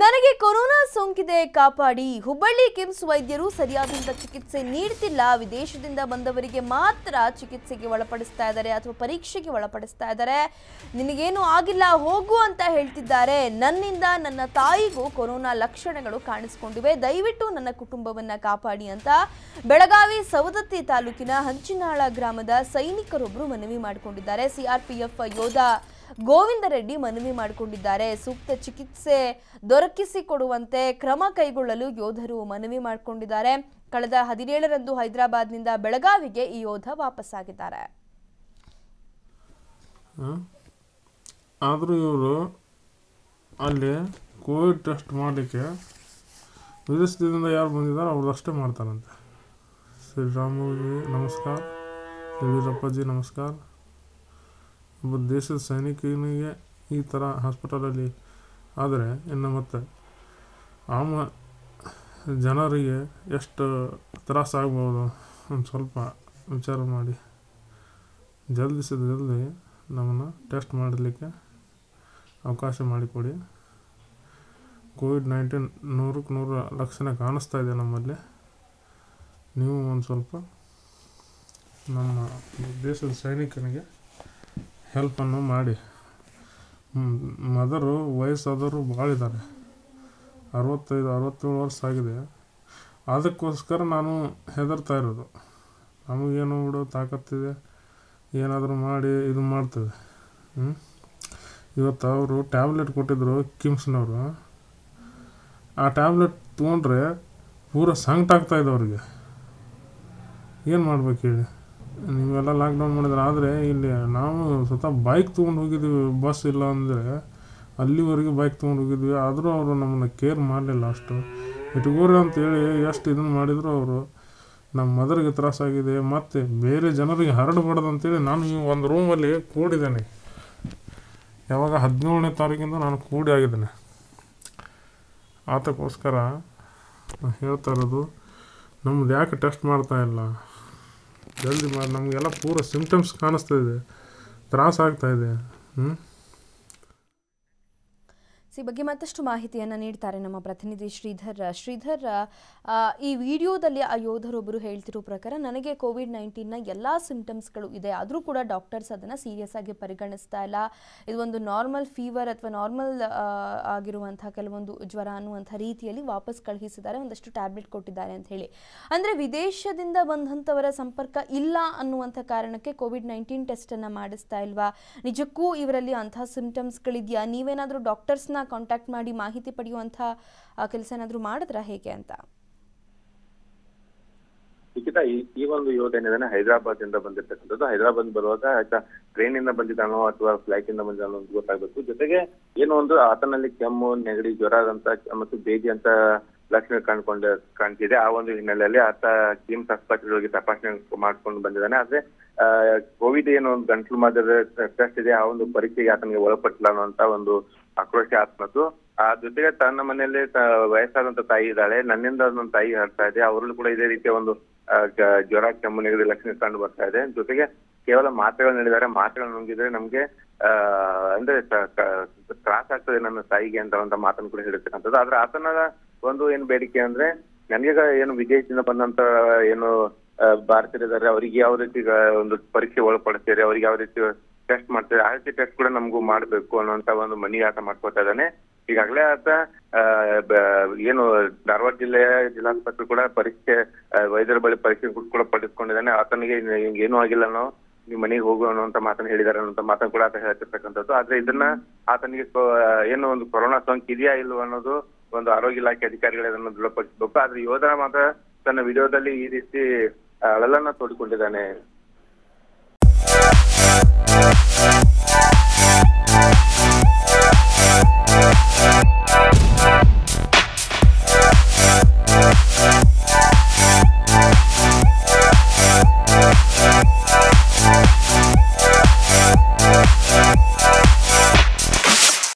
ನನಗೆ ಕೊರೋನಾ ಸೋಂಕಿದೆ ಕಾಪಾಡಿ ಹುಬ್ಬಳ್ಳಿ ಕಿಮ್ಸ್ ವೈದ್ಯರು ಸರಿಯಾದಂಥ ಚಿಕಿತ್ಸೆ ನೀಡ್ತಿಲ್ಲ ವಿದೇಶದಿಂದ ಬಂದವರಿಗೆ ಮಾತ್ರ ಚಿಕಿತ್ಸೆಗೆ ಒಳಪಡಿಸ್ತಾ ಇದ್ದಾರೆ ಅಥವಾ ಪರೀಕ್ಷೆಗೆ ಒಳಪಡಿಸ್ತಾ ಇದ್ದಾರೆ ನಿನಗೇನು ಆಗಿಲ್ಲ ಹೋಗು ಅಂತ ಹೇಳ್ತಿದ್ದಾರೆ ನನ್ನಿಂದ ನನ್ನ ತಾಯಿಗೂ ಕೊರೋನಾ ಲಕ್ಷಣಗಳು ಕಾಣಿಸಿಕೊಂಡಿವೆ ದಯವಿಟ್ಟು ನನ್ನ ಕುಟುಂಬವನ್ನ ಕಾಪಾಡಿ ಅಂತ ಬೆಳಗಾವಿ ಸವದತ್ತಿ ತಾಲೂಕಿನ ಹಂಚಿನಾಳ ಗ್ರಾಮದ ಸೈನಿಕರೊಬ್ಬರು ಮನವಿ ಮಾಡಿಕೊಂಡಿದ್ದಾರೆ ಸಿಆರ್ಪಿಎಫ್ ಯೋಧ ಗೋವಿಂದ ರೆಡ್ಡಿ ಮನವಿ ಮಾಡಿಕೊಂಡಿದ್ದಾರೆ ಸೂಕ್ತ ಚಿಕಿತ್ಸೆ ದೊರಕಿಸಿಕೊಡುವಂತೆ ಕ್ರಮ ಕೈಗೊಳ್ಳಲು ಯೋಧರು ಮನವಿ ಮಾಡಿಕೊಂಡಿದ್ದಾರೆ ಕಳೆದ ಹದಿನೇಳರಂದು ಹೈದರಾಬಾದ್ನಿಂದ ಬೆಳಗಾವಿಗೆ ಈ ಯೋಧ ವಾಪಸ್ಸಾಗಿದ್ದಾರೆ ಆದರೂ ಇವರು ಅಲ್ಲಿ ಕೋವಿಡ್ ಟೆಸ್ಟ್ ಮಾಡಲಿಕ್ಕೆ ವಿದೇಶದಿಂದ ಯಾರು ಬಂದಿದ್ದಾರೆ ಅಷ್ಟೇ ಮಾಡ್ತಾರಂತೆ ಶ್ರೀರಾಮುಜಿ ನಮಸ್ಕಾರ ಯಡಿಯೂರಪ್ಪಜಿ ನಮಸ್ಕಾರ ಒಬ್ಬ ದೇಶದ ಸೈನಿಕನಿಗೆ ಈ ಥರ ಹಾಸ್ಪಿಟಲಲ್ಲಿ ಆದರೆ ಇನ್ನು ಮತ್ತು ಆಮ ಜನರಿಗೆ ಎಷ್ಟು ತ್ರಾಸಾಗ್ಬೋದು ಒಂದು ಸ್ವಲ್ಪ ವಿಚಾರ ಮಾಡಿ ಜಲ್ದಿ ಸಿದ ಜಲ್ದಿ ನಮ್ಮನ್ನು ಟೆಸ್ಟ್ ಮಾಡಲಿಕ್ಕೆ ಅವಕಾಶ ಮಾಡಿಕೊಡಿ ಕೋವಿಡ್ ನೈನ್ಟೀನ್ ನೂರಕ್ಕೆ ನೂರು ಲಕ್ಷಣ ಕಾಣಿಸ್ತಾ ಇದೆ ನಮ್ಮಲ್ಲಿ ನೀವು ಒಂದು ಸ್ವಲ್ಪ ನಮ್ಮ ದೇಶದ ಸೈನಿಕನಿಗೆ ಹೆಲ್ಪನ್ನು ಮಾಡಿ ಮದರು ವಯಸ್ಸಾದವರು ಭಾಳ ಇದ್ದಾರೆ ಅರವತ್ತೈದು ಅರವತ್ತೇಳು ವರ್ಷ ಆಗಿದೆ ಅದಕ್ಕೋಸ್ಕರ ನಾನು ಹೆದರ್ತಾ ಇರೋದು ನಮಗೇನು ಬಿಡು ತಾಕತ್ತಿದೆ ಏನಾದರೂ ಮಾಡಿ ಇದು ಮಾಡ್ತೇವೆ ಇವತ್ತು ಅವರು ಟ್ಯಾಬ್ಲೆಟ್ ಕೊಟ್ಟಿದ್ದರು ಕಿಮ್ಸ್ನವರು ಆ ಟ್ಯಾಬ್ಲೆಟ್ ತೊಗೊಂಡ್ರೆ ಪೂರ ಸಂಕಟ ಆಗ್ತಾಯಿದೆ ಅವ್ರಿಗೆ ಏನು ಮಾಡ್ಬೇಕು ಹೇಳಿ ನೀವೆಲ್ಲ ಲಾಕ್ಡೌನ್ ಮಾಡಿದ್ರೆ ಆದರೆ ಇಲ್ಲಿ ನಾವು ಸ್ವತಃ ಬೈಕ್ ತೊಗೊಂಡು ಹೋಗಿದ್ದೀವಿ ಬಸ್ ಇಲ್ಲ ಅಂದರೆ ಅಲ್ಲಿವರೆಗೆ ಬೈಕ್ ತೊಗೊಂಡು ಹೋಗಿದ್ವಿ ಆದರೂ ಅವರು ನಮ್ಮನ್ನು ಕೇರ್ ಮಾಡಲಿಲ್ಲ ಅಷ್ಟು ಇಟ್ಕೋರಿ ಅಂತೇಳಿ ಎಷ್ಟು ಇದನ್ನು ಮಾಡಿದ್ರು ಅವರು ನಮ್ಮ ಮದರ್ಗೆ ತ್ರಾಸಾಗಿದೆ ಮತ್ತು ಬೇರೆ ಜನರಿಗೆ ಹರಡಬಾರ್ದು ಅಂತೇಳಿ ನಾನು ಈ ಒಂದು ರೂಮಲ್ಲಿ ಕೂಡಿದ್ದೇನೆ ಯಾವಾಗ ಹದಿನೇಳನೇ ತಾರೀಕಿಂದ ನಾನು ಕೂಡಿ ಆಗಿದ್ದೇನೆ ಆತಕ್ಕೋಸ್ಕರ ಹೇಳ್ತಾ ಇರೋದು ನಮ್ದು ಯಾಕೆ ಟೆಸ್ಟ್ ಮಾಡ್ತಾ ಇಲ್ಲ ಜಲ್ದಿ ಮಾಡಿ ನಮಗೆಲ್ಲ ಪೂರ ಸಿಂಪ್ಟಮ್ಸ್ ಕಾಣಿಸ್ತಾ ಇದೆ ತ್ರಾಸ ಆಗ್ತಾಯಿದೆ ಹ್ಞೂ ಈ ಬಗ್ಗೆ ಮತ್ತಷ್ಟು ಮಾಹಿತಿಯನ್ನು ನೀಡ್ತಾರೆ ನಮ್ಮ ಪ್ರತಿನಿಧಿ ಶ್ರೀಧರ್ ಶ್ರೀಧರ್ ಈ ವಿಡಿಯೋದಲ್ಲಿ ಆ ಯೋಧರೊಬ್ಬರು ಹೇಳ್ತಿರೋ ಪ್ರಕಾರ ನನಗೆ ಕೋವಿಡ್ ನೈನ್ಟೀನ್ನ ಎಲ್ಲ ಸಿಂಪ್ಟಮ್ಸ್ಗಳು ಇದೆ ಆದರೂ ಕೂಡ ಡಾಕ್ಟರ್ಸ್ ಅದನ್ನು ಸೀರಿಯಸ್ ಆಗಿ ಪರಿಗಣಿಸ್ತಾ ಇಲ್ಲ ಇದು ಒಂದು ನಾರ್ಮಲ್ ಫೀವರ್ ಅಥವಾ ನಾರ್ಮಲ್ ಆಗಿರುವಂತಹ ಕೆಲವೊಂದು ಜ್ವರ ಅನ್ನುವಂಥ ರೀತಿಯಲ್ಲಿ ವಾಪಸ್ ಕಳುಹಿಸಿದ್ದಾರೆ ಒಂದಷ್ಟು ಟ್ಯಾಬ್ಲೆಟ್ ಕೊಟ್ಟಿದ್ದಾರೆ ಅಂತ ಹೇಳಿ ಅಂದರೆ ವಿದೇಶದಿಂದ ಬಂದಂಥವರ ಸಂಪರ್ಕ ಇಲ್ಲ ಅನ್ನುವಂಥ ಕಾರಣಕ್ಕೆ ಕೋವಿಡ್ ನೈನ್ಟೀನ್ ಟೆಸ್ಟನ್ನು ಮಾಡಿಸ್ತಾ ಇಲ್ವಾ ನಿಜಕ್ಕೂ ಇವರಲ್ಲಿ ಅಂತಹ ಸಿಂಪ್ಟಮ್ಸ್ಗಳಿದೆಯಾ ನೀವೇನಾದರೂ ಡಾಕ್ಟರ್ಸ್ನ ಕಾಂಟ್ಯಾಕ್ಟ್ ಮಾಡಿ ಮಾಹಿತಿ ಪಡೆಯುವಂತಹ ಕೆಲಸ ಏನಾದರೂ ಮಾಡಿದ್ರ ಹೇಗೆ ಅಂತ ಈಗ ಈ ಒಂದು ಯುವಕ ಏನಿದಾನೆ ಹೈದರಾಬಾದ್ ಇಂದ ಬಂದಿರ್ತಕ್ಕಂಥದ್ದು ಹೈದರಾಬಾದ್ ಬರುವಾಗ ಟ್ರೈನ್ ಇಂದ ಬಂದಿದ್ದಾನೋ ಅಥವಾ ಫ್ಲೈಟ್ ಇಂದ ಬಂದಿದಾನೋ ಅಂತ ಗೊತ್ತಾಗಬೇಕು ಜೊತೆಗೆ ಏನೋ ಒಂದು ಆತನಲ್ಲಿ ಕೆಮ್ಮು ನೆಗಡಿ ಜ್ವರ ಅಂತ ಮತ್ತು ಬೇದಿ ಅಂತ ಲಕ್ಷಣ ಕಾಣ್ಕೊಂಡ್ ಕಾಣ್ತಿದೆ ಆ ಒಂದು ಹಿನ್ನೆಲೆಯಲ್ಲಿ ಆತ ಕಿಮ್ಸ್ ಆಸ್ಪತ್ರೆಗಳಿಗೆ ಹೋಗಿ ತಪಾಸಣೆ ಮಾಡ್ಕೊಂಡು ಬಂದಿದ್ದಾನೆ ಆದ್ರೆ ಕೋವಿಡ್ ಏನು ಒಂದು ಗಂಟ್ಲು ಮಾದರಿ ಟೆಸ್ಟ್ ಇದೆ ಆ ಒಂದು ಪರೀಕ್ಷೆಗೆ ಆತನಿಗೆ ಒಳಪಟ್ಟಿಲ್ಲ ಅನ್ನುವಂತ ಒಂದು ಆಕ್ರೋಶ ಆತನದ್ದು ಆ ಜೊತೆಗೆ ತನ್ನ ಮನೆಯಲ್ಲಿ ವಯಸ್ಸಾದಂತ ತಾಯಿ ಇದ್ದಾಳೆ ನನ್ನಿಂದ ಅದೊಂದು ತಾಯಿ ಹರ್ತಾ ಇದೆ ಅವರಲ್ಲೂ ಕೂಡ ಇದೇ ರೀತಿಯ ಒಂದು ಜ್ವರ ಕೆಮ್ಮು ನೆಗಡಿ ಲಕ್ಷಣ ಕಂಡು ಬರ್ತಾ ಇದೆ ಜೊತೆಗೆ ಕೇವಲ ಮಾತ್ರೆಗಳು ನೀಡಿದ್ದಾರೆ ಮಾತುಗಳನ್ನು ನುಂಗಿದ್ರೆ ನಮ್ಗೆ ಅಂದ್ರೆ ತ್ರಾಸ ಆಗ್ತದೆ ನನ್ನ ತಾಯಿಗೆ ಅಂತ ಮಾತನ್ನು ಕೂಡ ಹೇಳಿರ್ತಕ್ಕಂಥದ್ದು ಆದ್ರೆ ಆತನ ಒಂದು ಏನ್ ಬೇಡಿಕೆ ಅಂದ್ರೆ ನನಗೀಗ ಏನು ವಿದೇಶದಿಂದ ಬಂದಂತ ಏನು ಭಾರತೀಯರಿದ್ದಾರೆ ಅವ್ರಿಗೆ ಯಾವ ರೀತಿ ಒಂದು ಪರೀಕ್ಷೆ ಒಳಪಡಿಸ್ತೀರಿ ಅವ್ರಿಗೆ ಯಾವ ರೀತಿ ಟೆಸ್ಟ್ ಮಾಡ್ತೀರಿ ಆ ರೀತಿ ಟೆಸ್ಟ್ ಕೂಡ ನಮಗೂ ಮಾಡ್ಬೇಕು ಅನ್ನುವಂತ ಒಂದು ಮನಿಯಾಟ ಮಾಡ್ಕೊತಾ ಇದ್ದಾನೆ ಈಗಾಗಲೇ ಆತ ಏನು ಧಾರವಾಡ ಜಿಲ್ಲೆಯ ಜಿಲ್ಲಾಸ್ಪತ್ರೆ ಕೂಡ ಪರೀಕ್ಷೆ ವೈದ್ಯರ ಬಳಿ ಪರೀಕ್ಷೆ ಕೂಡ ಪಡೆದುಕೊಂಡಿದ್ದಾನೆ ಆತನಿಗೆ ಏನೂ ಆಗಿಲ್ಲ ನಾವು ನೀವು ಮನೆಗೆ ಹೋಗು ಅನ್ನುವಂತ ಮಾತನ್ನ ಹೇಳಿದಾರೆ ಅನ್ನೋಂತ ಮಾತನ್ನು ಕೂಡ ಆತ ಹೇಳ್ತಿರ್ತಕ್ಕಂಥದ್ದು ಆದ್ರೆ ಇದನ್ನ ಆತನಿಗೆ ಏನು ಒಂದು ಕೊರೋನಾ ಸೋಂಕು ಇದೆಯಾ ಇಲ್ವ ಅನ್ನೋದು ಒಂದು ಆರೋಗ್ಯ ಇಲಾಖೆ ಅಧಿಕಾರಿಗಳು ಅದನ್ನು ದೃಢಪಡಿಸಬೇಕು ಆದ್ರೆ ಯೋಧರ ಮಾತ್ರ ತನ್ನ ವಿಡಿಯೋದಲ್ಲಿ ಈ ರೀತಿ ಅಳಲನ್ನ ತೋಡಿಕೊಂಡಿದ್ದಾನೆ